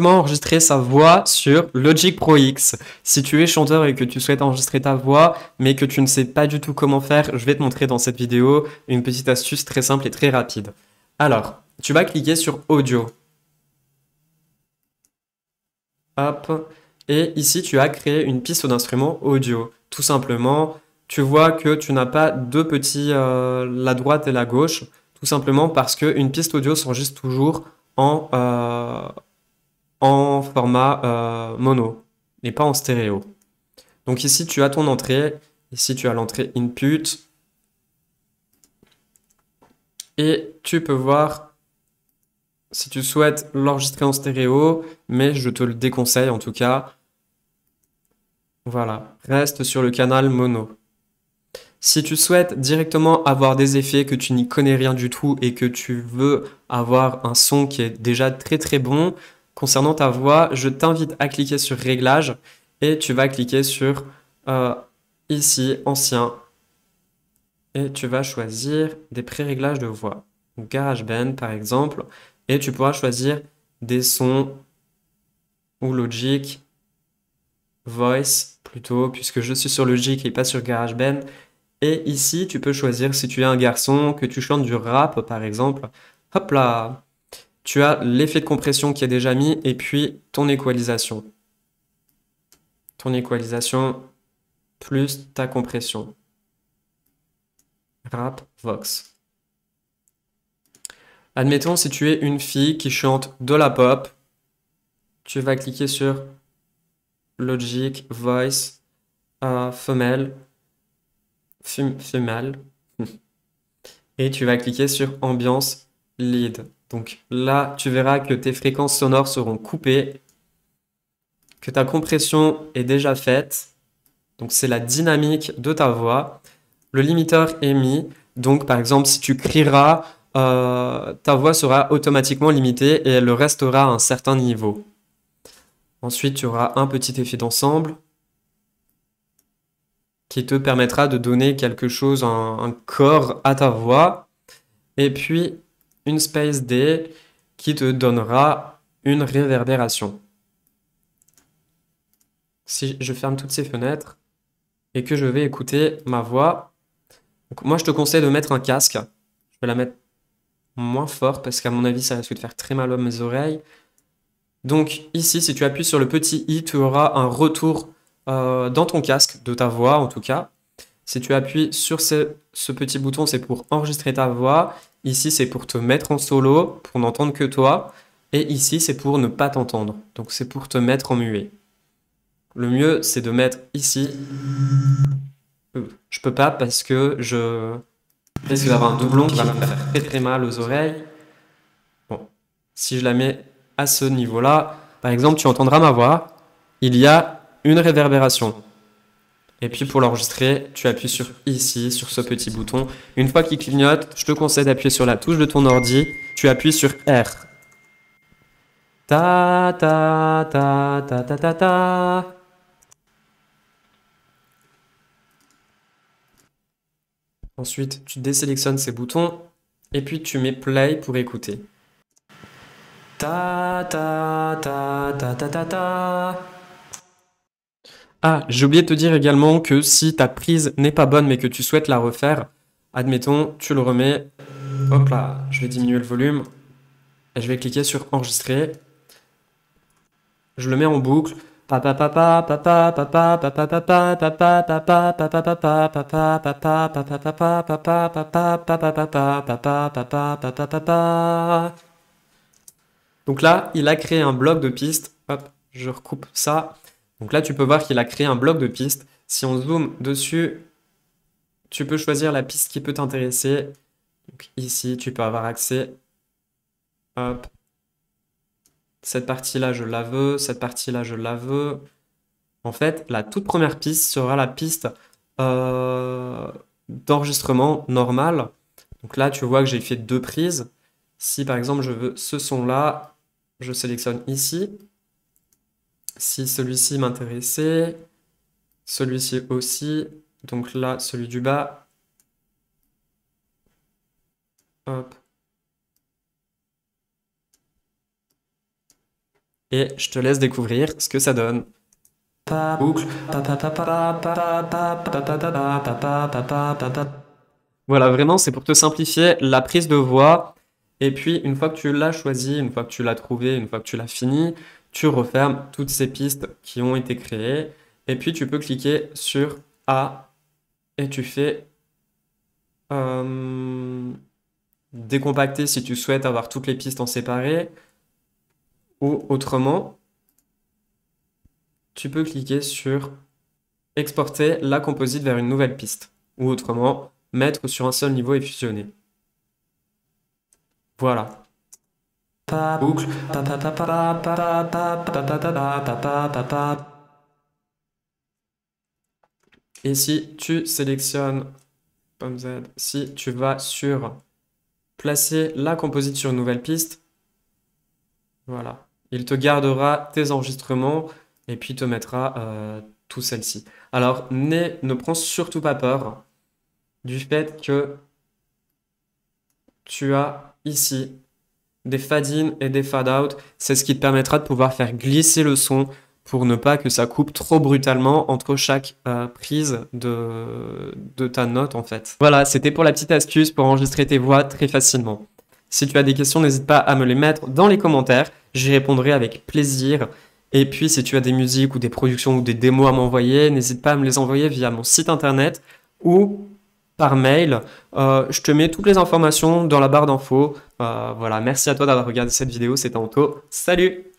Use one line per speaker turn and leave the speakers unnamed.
Comment enregistrer sa voix sur Logic Pro X Si tu es chanteur et que tu souhaites enregistrer ta voix, mais que tu ne sais pas du tout comment faire, je vais te montrer dans cette vidéo une petite astuce très simple et très rapide. Alors, tu vas cliquer sur Audio. Hop. Et ici, tu as créé une piste d'instrument audio. Tout simplement, tu vois que tu n'as pas deux petits, euh, la droite et la gauche, tout simplement parce qu'une piste audio s'enregistre toujours en, euh, en format euh, mono et pas en stéréo. Donc ici, tu as ton entrée. Ici, tu as l'entrée input. Et tu peux voir si tu souhaites l'enregistrer en stéréo, mais je te le déconseille en tout cas. Voilà, reste sur le canal mono. Si tu souhaites directement avoir des effets que tu n'y connais rien du tout et que tu veux avoir un son qui est déjà très très bon, Concernant ta voix, je t'invite à cliquer sur Réglages et tu vas cliquer sur euh, ici, Ancien. Et tu vas choisir des pré-réglages de voix. GarageBand par exemple. Et tu pourras choisir des sons ou Logic, Voice plutôt, puisque je suis sur Logic et pas sur GarageBand. Et ici, tu peux choisir si tu es un garçon, que tu chantes du rap par exemple. Hop là tu as l'effet de compression qui est déjà mis et puis ton équalisation. Ton équalisation plus ta compression. Rap Vox. Admettons si tu es une fille qui chante de la pop, tu vas cliquer sur Logic, Voice, Female. Femelle, Femelle, et tu vas cliquer sur Ambiance, Lead. Donc là, tu verras que tes fréquences sonores seront coupées, que ta compression est déjà faite. Donc c'est la dynamique de ta voix. Le limiteur est mis. Donc par exemple, si tu crieras, euh, ta voix sera automatiquement limitée et elle restera à un certain niveau. Ensuite, tu auras un petit effet d'ensemble qui te permettra de donner quelque chose, un, un corps à ta voix. Et puis, une space D qui te donnera une réverbération. Si je ferme toutes ces fenêtres et que je vais écouter ma voix, moi je te conseille de mettre un casque. Je vais la mettre moins fort parce qu'à mon avis ça risque de faire très mal à mes oreilles. Donc ici, si tu appuies sur le petit i, tu auras un retour euh, dans ton casque, de ta voix en tout cas. Si tu appuies sur ce, ce petit bouton, c'est pour enregistrer ta voix. Ici, c'est pour te mettre en solo, pour n'entendre que toi. Et ici, c'est pour ne pas t'entendre. Donc, c'est pour te mettre en muet. Le mieux, c'est de mettre ici. Euh, je peux pas parce que je vais avoir un doublon qui va me faire très très mal aux oreilles. Bon, si je la mets à ce niveau-là, par exemple, tu entendras ma voix. Il y a une réverbération. Et puis pour l'enregistrer, tu appuies sur ici, sur ce petit bouton. Une fois qu'il clignote, je te conseille d'appuyer sur la touche de ton ordi. Tu appuies sur R.
Ta ta ta ta ta ta ta. Ensuite, tu
désélectionnes ces boutons et puis tu mets play pour écouter.
ta ta ta ta ta ta. ta. Ah,
j'ai oublié de te dire également que si ta prise n'est pas bonne mais que tu souhaites la refaire, admettons, tu le remets. Hop là, je vais diminuer le volume. Et je vais cliquer sur
enregistrer. Je le mets en boucle. Donc
là, il a créé un bloc de pistes. Hop, je recoupe ça. Donc là, tu peux voir qu'il a créé un bloc de pistes. Si on zoome dessus, tu peux choisir la piste qui peut t'intéresser. ici, tu peux avoir accès. Hop. Cette partie-là, je la veux. Cette partie-là, je la veux. En fait, la toute première piste sera la piste euh, d'enregistrement normal. Donc là, tu vois que j'ai fait deux prises. Si par exemple, je veux ce son-là, je sélectionne ici si celui-ci m'intéressait, celui-ci aussi, donc là, celui du bas. Hop. Et je te laisse découvrir ce que ça donne. Voilà, vraiment, c'est pour te simplifier la prise de voix. Et puis, une fois que tu l'as choisi, une fois que tu l'as trouvé, une fois que tu l'as fini, tu refermes toutes ces pistes qui ont été créées. Et puis tu peux cliquer sur A et tu fais euh, décompacter si tu souhaites avoir toutes les pistes en séparé. Ou autrement, tu peux cliquer sur exporter la composite vers une nouvelle piste. Ou autrement, mettre sur un seul niveau et fusionner. Voilà
boucle et si
tu sélectionnes si tu vas sur placer la composite sur une nouvelle piste, voilà, il te gardera tes enregistrements et puis te mettra euh, tout celle-ci. Alors, ne prends surtout pas peur du fait que tu as ici des fade-in et des fade-out. C'est ce qui te permettra de pouvoir faire glisser le son pour ne pas que ça coupe trop brutalement entre chaque euh, prise de, de ta note en fait. Voilà, c'était pour la petite astuce pour enregistrer tes voix très facilement. Si tu as des questions, n'hésite pas à me les mettre dans les commentaires, j'y répondrai avec plaisir. Et puis si tu as des musiques ou des productions ou des démos à m'envoyer, n'hésite pas à me les envoyer via mon site internet ou par mail. Euh, je te mets toutes les informations dans la barre d'infos. Euh, voilà, merci à toi d'avoir regardé cette vidéo. C'était Anto. Salut